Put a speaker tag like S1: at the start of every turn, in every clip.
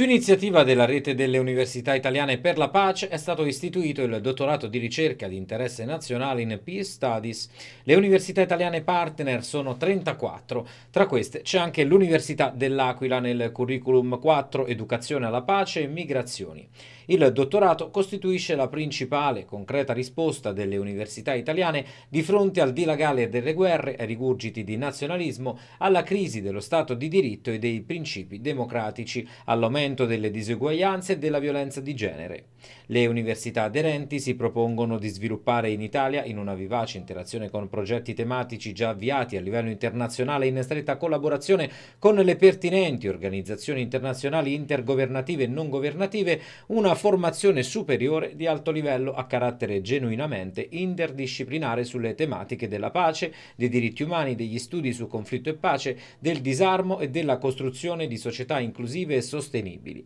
S1: Su iniziativa della Rete delle Università Italiane per la Pace è stato istituito il dottorato di ricerca di interesse nazionale in Peace Studies. Le università italiane partner sono 34, tra queste c'è anche l'Università dell'Aquila nel curriculum 4 Educazione alla Pace e Migrazioni. Il dottorato costituisce la principale concreta risposta delle università italiane di fronte al dilagare delle guerre e rigurgiti di nazionalismo, alla crisi dello Stato di diritto e dei principi democratici, all'aumento l'aumento delle diseguaglianze e della violenza di genere. Le università aderenti si propongono di sviluppare in Italia, in una vivace interazione con progetti tematici già avviati a livello internazionale in stretta collaborazione con le pertinenti organizzazioni internazionali intergovernative e non governative, una formazione superiore di alto livello a carattere genuinamente interdisciplinare sulle tematiche della pace, dei diritti umani, degli studi su conflitto e pace, del disarmo e della costruzione di società inclusive e sostenibili disponibili.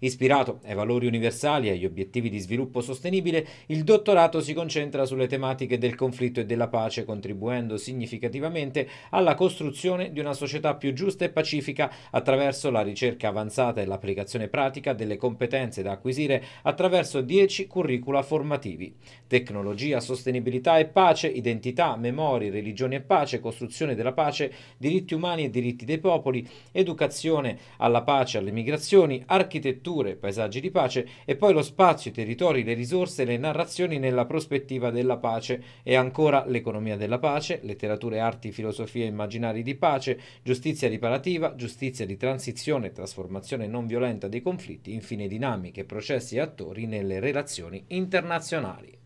S1: Ispirato ai valori universali e agli obiettivi di sviluppo sostenibile, il dottorato si concentra sulle tematiche del conflitto e della pace, contribuendo significativamente alla costruzione di una società più giusta e pacifica attraverso la ricerca avanzata e l'applicazione pratica delle competenze da acquisire attraverso 10 curricula formativi. Tecnologia, sostenibilità e pace, identità, memoria, religione e pace, costruzione della pace, diritti umani e diritti dei popoli, educazione alla pace e all'immigrazione, tradizioni, architetture, paesaggi di pace e poi lo spazio, i territori, le risorse le narrazioni nella prospettiva della pace e ancora l'economia della pace, letterature, arti, filosofie, immaginari di pace, giustizia riparativa, giustizia di transizione, trasformazione non violenta dei conflitti, infine dinamiche, processi e attori nelle relazioni internazionali.